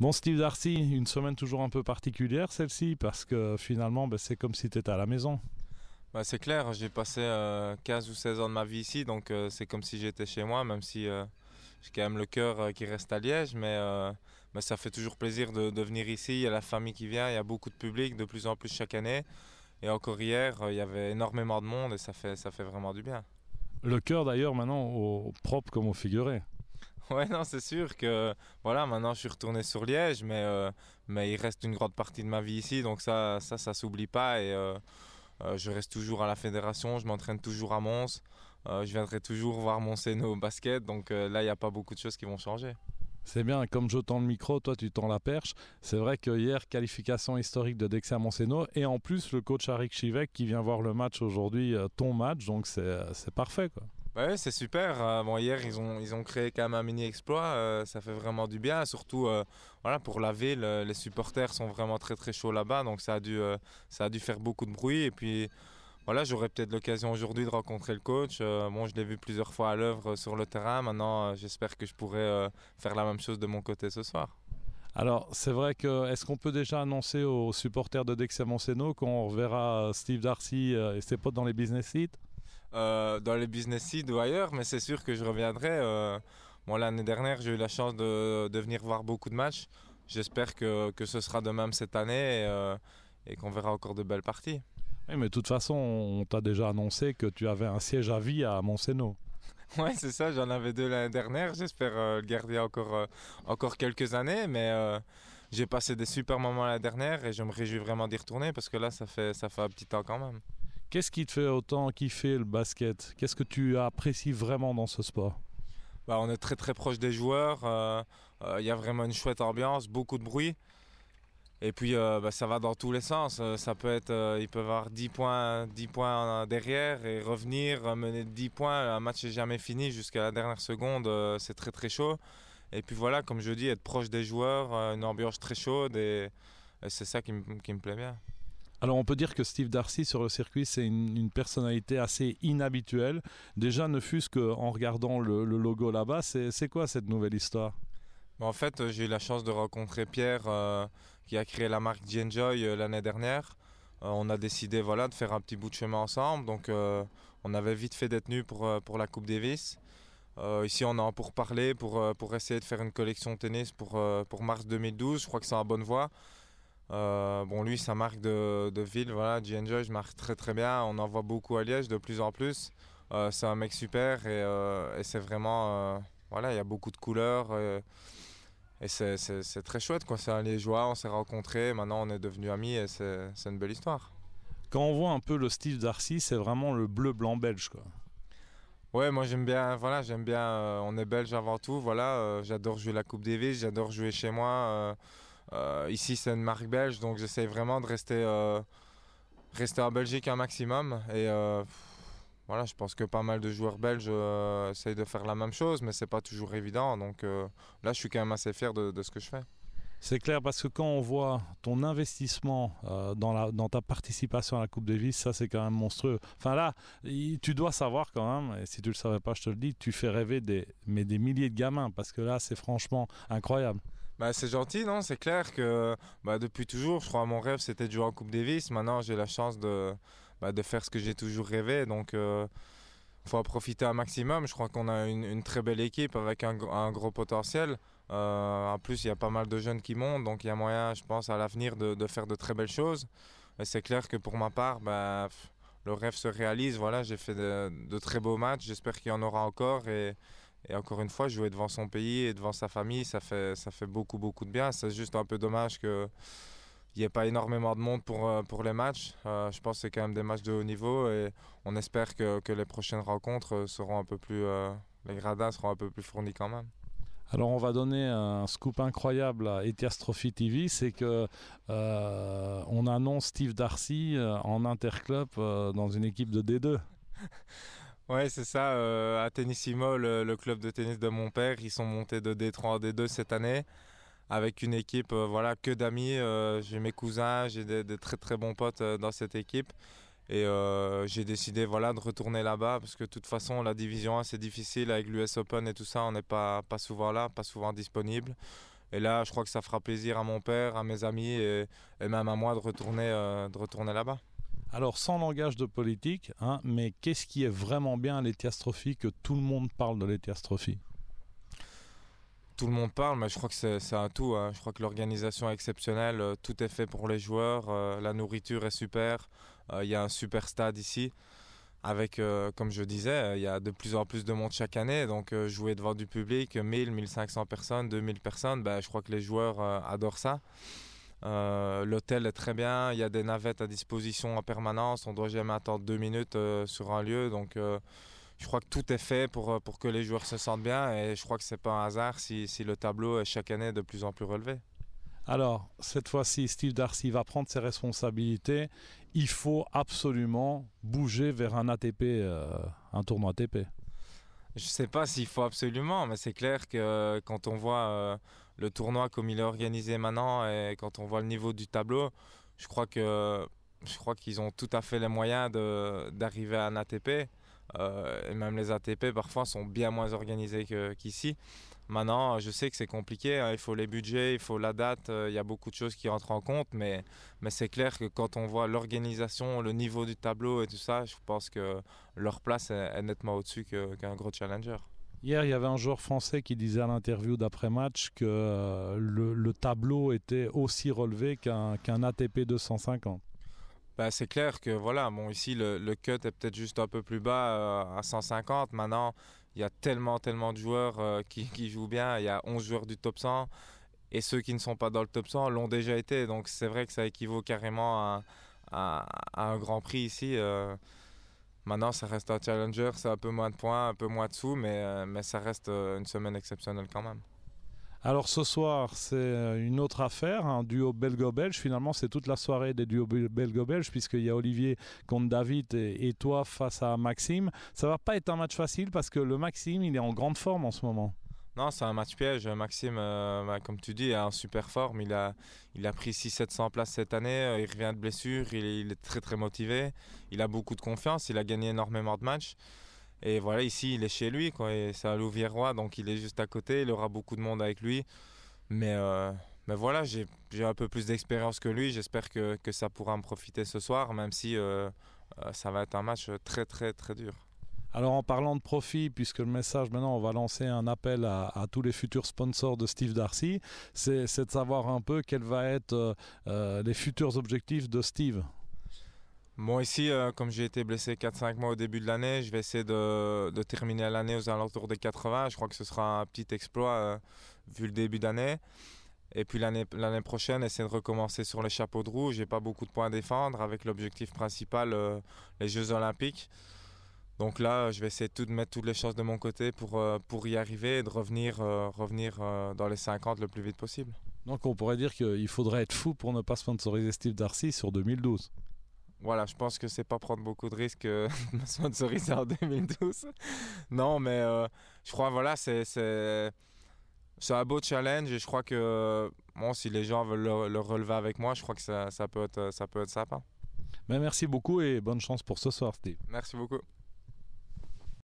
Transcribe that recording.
Bon, Steve Darcy, une semaine toujours un peu particulière celle-ci, parce que finalement, ben, c'est comme si tu étais à la maison. Bah, c'est clair, j'ai passé 15 euh, ou 16 ans de ma vie ici, donc euh, c'est comme si j'étais chez moi, même si euh, j'ai quand même le cœur qui reste à Liège, mais bah, ça fait toujours plaisir de, de venir ici, il y a la famille qui vient, il y a beaucoup de public, de plus en plus chaque année, et encore hier, il y avait énormément de monde et ça fait, ça fait vraiment du bien. Le cœur d'ailleurs maintenant au propre comme au figuré. Ouais, non, c'est sûr que voilà, maintenant je suis retourné sur Liège, mais, euh, mais il reste une grande partie de ma vie ici, donc ça, ça, ça s'oublie pas. Et euh, euh, je reste toujours à la fédération, je m'entraîne toujours à Mons, je viendrai toujours voir mon e au basket, donc là, il n'y a pas beaucoup de choses qui vont changer. C'est bien, comme je tends le micro, toi tu tends la perche. C'est vrai que hier, qualification historique de Dexia Monseno et en plus le coach Arik Chivek qui vient voir le match aujourd'hui, ton match, donc c'est parfait quoi. Ouais, c'est super. Hein. hier, ils ont, ils ont créé quand même un mini-exploit. Euh, ça fait vraiment du bien. Surtout euh, voilà, pour la ville, euh, les supporters sont vraiment très très chauds là-bas. Donc ça a, dû, ça a dû faire beaucoup de bruit. Et puis voilà, j'aurai peut-être l'occasion aujourd'hui de rencontrer le coach. bon, je l'ai vu plusieurs fois à l'œuvre sur le terrain. Maintenant, j'espère que je pourrai faire la même chose de mon côté ce soir. Alors, c'est vrai que est-ce qu'on peut déjà annoncer aux supporters de Dexia Seno qu'on reverra Steve Darcy et ses potes dans les business seats euh, dans les business seeds ou ailleurs, mais c'est sûr que je reviendrai. Euh, l'année dernière, j'ai eu la chance de, de, venir voir beaucoup de matchs. J'espère que, que, ce sera de même cette année euh, et, qu'on verra encore de belles parties. Oui, mais de toute façon, on t'a déjà annoncé que tu avais un siège à vie à Monseno. Oui c'est ça, j'en avais deux l'année dernière. J'espère euh, le garder encore, encore quelques années. Mais j'ai passé des super moments l'année dernière et je me réjouis vraiment d'y retourner parce que là, ça fait, ça fait un petit temps quand même. Qu'est-ce qui te fait autant kiffer le basket Qu'est-ce que tu apprécies vraiment dans ce sport bah, On est très très proche des joueurs, euh, euh, il y a vraiment une chouette ambiance, beaucoup de bruit. Et puis euh, bah, ça va dans tous les sens. Ça peut être, ils peuvent avoir 10 points, 10 points derrière et revenir, mener 10 points. Un match n'est jamais fini jusqu'à la dernière seconde. c'est très très chaud. Et puis voilà, comme je dis, être proche des joueurs, une ambiance très chaude et c'est ça qui me plaît bien. Alors on peut dire que Steve Darcy sur le circuit, c'est une, personnalité assez inhabituelle. Déjà, ne fût-ce qu'en regardant le, logo là-bas, c'est quoi cette nouvelle histoire bah, en fait, euh, j'ai eu la chance de rencontrer Pierre euh, qui a créé la marque g euh, l'année dernière. on a décidé voilà, de faire un petit bout de chemin ensemble. Donc, on avait vite fait d'être nus pour, la Coupe Davis. ici, on est en pourparlers pour, pour essayer de faire une collection tennis pour, pour mars 2012. Je crois que c'est en bonne voie. Euh, bon, lui, sa marque de, ville, voilà, g je marque très très bien. On en voit beaucoup à Liège de plus en plus. Euh, c'est un mec super et, euh, c'est vraiment. voilà, il y a beaucoup de couleurs et, c'est très chouette. C'est un Liégeois, on s'est rencontrés, maintenant on est devenus amis et c'est une belle histoire. Quand on voit un peu le style d'Arcy, c'est vraiment le bleu-blanc belge quoi. Ouais, moi j'aime bien, voilà, j'aime bien, on est belge avant tout, voilà, j'adore jouer la Coupe Davis, j'adore jouer chez moi, euh, ici, c'est une marque belge, donc j'essaie vraiment de rester, euh, rester en Belgique un maximum. Et euh, voilà, je pense que pas mal de joueurs belges essayent de faire la même chose, mais c'est pas toujours évident. Donc là, je suis quand même assez fier de, ce que je fais. C'est clair parce que quand on voit ton investissement dans, la, dans, ta participation à la Coupe Davis, ça c'est quand même monstrueux. Enfin là, tu dois savoir quand même, et si tu le savais pas, je te le dis, tu fais rêver des, mais des milliers de gamins parce que là c'est franchement incroyable. Bah, c'est gentil, non C'est clair que bah, depuis toujours, je crois, mon rêve, c'était de jouer en Coupe Davis. Maintenant, j'ai la chance de, bah, faire ce que j'ai toujours rêvé. Donc, il euh, faut en profiter un maximum. Je crois qu'on a une, très belle équipe avec un, gros potentiel. Euh, en plus, il y a pas mal de jeunes qui montent. Donc, il y a moyen, je pense, à l'avenir de, faire de très belles choses. Et c'est clair que pour ma part, le rêve se réalise. Voilà, j'ai fait de, très beaux matchs. J'espère qu'il y en aura encore. Et et encore une fois, jouer devant son pays et devant sa famille, ça fait, ça fait beaucoup, beaucoup de bien. C'est juste un peu dommage que il n'y ait pas énormément de monde pour, euh, pour les matchs. Euh, je pense que c'est quand même des matchs de haut niveau et on espère que, que les prochaines rencontres euh, seront un peu plus. les gradins seront un peu plus fournis quand même. Alors on va donner un scoop incroyable à Etiastrophe TV, c'est que on annonce Steve Darcy en interclub dans une équipe de D2. Oui c'est ça. Euh, à Tennisimo, le, euh, le, club de tennis de mon père, ils sont montés de D3 à D2 cette année avec une équipe euh, voilà, que d'amis. j'ai mes cousins, j'ai des, très très bons potes dans cette équipe. Et j'ai décidé voilà, de retourner là-bas parce que de toute façon, la division 1, c'est difficile avec l'US Open et tout ça. On n'est pas, pas souvent là, pas souvent disponible. Et là, je crois que ça fera plaisir à mon père, à mes amis et, et même à moi de retourner, de retourner là-bas. Alors, sans langage de politique, hein, mais qu'est-ce qui est vraiment bien à l'éthiastrophie que tout le monde parle de l'éthiastrophie tout le monde parle, mais je crois que c'est un tout. Hein. Je crois que l'organisation est exceptionnelle, euh, tout est fait pour les joueurs, euh, la nourriture est super, euh, il y a un super stade ici. Avec, comme je disais, il y a de plus en plus de monde chaque année, donc jouer devant du public, 1000, 1500 personnes, 2000 personnes, ben, je crois que les joueurs adorent ça. Euh, l'hôtel est très bien, il y a des navettes à disposition en permanence, on doit jamais attendre deux minutes euh, sur un lieu. Donc euh, je crois que tout est fait pour, pour que les joueurs se sentent bien et je crois que ce n'est pas un hasard si, si, le tableau est chaque année de plus en plus relevé. Alors, cette fois-ci, Steve Darcy va prendre ses responsabilités. Il faut absolument bouger vers un ATP, un tournoi ATP. Je ne sais pas s'il faut absolument, mais c'est clair que quand on voit le tournoi comme il est organisé maintenant et quand on voit le niveau du tableau, je crois que je crois qu'ils ont tout à fait les moyens d'arriver à un ATP. Euh, et même les ATP parfois sont bien moins organisés qu'ici. maintenant, je sais que c'est compliqué, hein, il faut les budgets, il faut la date, euh, il y a beaucoup de choses qui rentrent en compte, mais, mais c'est clair que quand on voit l'organisation, le niveau du tableau et tout ça, je pense que leur place est, nettement au-dessus qu'un gros challenger. Hier, il y avait un joueur français qui disait à l'interview d'après-match que euh, le, tableau était aussi relevé qu'un ATP 250. Ben, c'est clair que voilà, bon, ici le, cut est peut-être juste un peu plus bas euh, à 150. Maintenant, il y a tellement, tellement de joueurs euh, qui, jouent bien. Il y a 11 joueurs du top 100 et ceux qui ne sont pas dans le top 100 l'ont déjà été. Donc c'est vrai que ça équivaut carrément à, un grand prix ici. Maintenant, ça reste un challenger, c'est un peu moins de points, un peu moins de sous, mais, euh, ça reste euh, une semaine exceptionnelle quand même. Alors ce soir, c'est euh, une autre affaire, un duo belgo-belge. Finalement, c'est toute la soirée des duos belgo-belges, puisqu'il y a Olivier contre David et, toi face à Maxime. Ça va pas être un match facile parce que le Maxime, il est en grande forme en ce moment. Non, c'est un match piège. Maxime, euh, bah, comme tu dis, est en hein, super forme. Il a, il a pris 600-700 places cette année. Euh, il revient de blessure. Il, est très très motivé. Il a beaucoup de confiance. Il a gagné énormément de matchs. Et voilà, ici, il est chez lui. c'est à roi donc il est juste à côté. Il aura beaucoup de monde avec lui. Mais, euh, mais voilà, j'ai, un peu plus d'expérience que lui. J'espère que, ça pourra me profiter ce soir, même si ça va être un match très très très dur. Alors en parlant de profit, puisque le message maintenant, on va lancer un appel à, tous les futurs sponsors de Steve Darcy, c'est de savoir un peu quels vont être euh, euh, les futurs objectifs de Steve. Moi ici, euh, comme j'ai été blessé 4-5 mois au début de l'année, je vais essayer de, terminer l'année aux alentours des 80. Je crois que ce sera un petit exploit vu le début d'année. Et puis l'année prochaine, essayer de recommencer sur les chapeaux de roue. J'ai pas beaucoup de points à défendre avec l'objectif principal, les Jeux Olympiques. Donc là, je vais essayer tout de mettre toutes les chances de mon côté pour, euh, pour y arriver et de revenir, euh, revenir euh, dans les 50 le plus vite possible. Donc on pourrait dire qu'il faudrait être fou pour ne pas sponsoriser Steve Darcy sur 2012 voilà, je pense que c'est pas prendre beaucoup de risques de me sponsoriser en 2012. non, mais je crois, voilà, c'est, c'est, un beau challenge et je crois que, bon, si les gens veulent le, relever avec moi, je crois que ça, ça peut, être, ça peut être sympa. Mais ben, merci beaucoup et bonne chance pour ce soir, Steve. Merci beaucoup.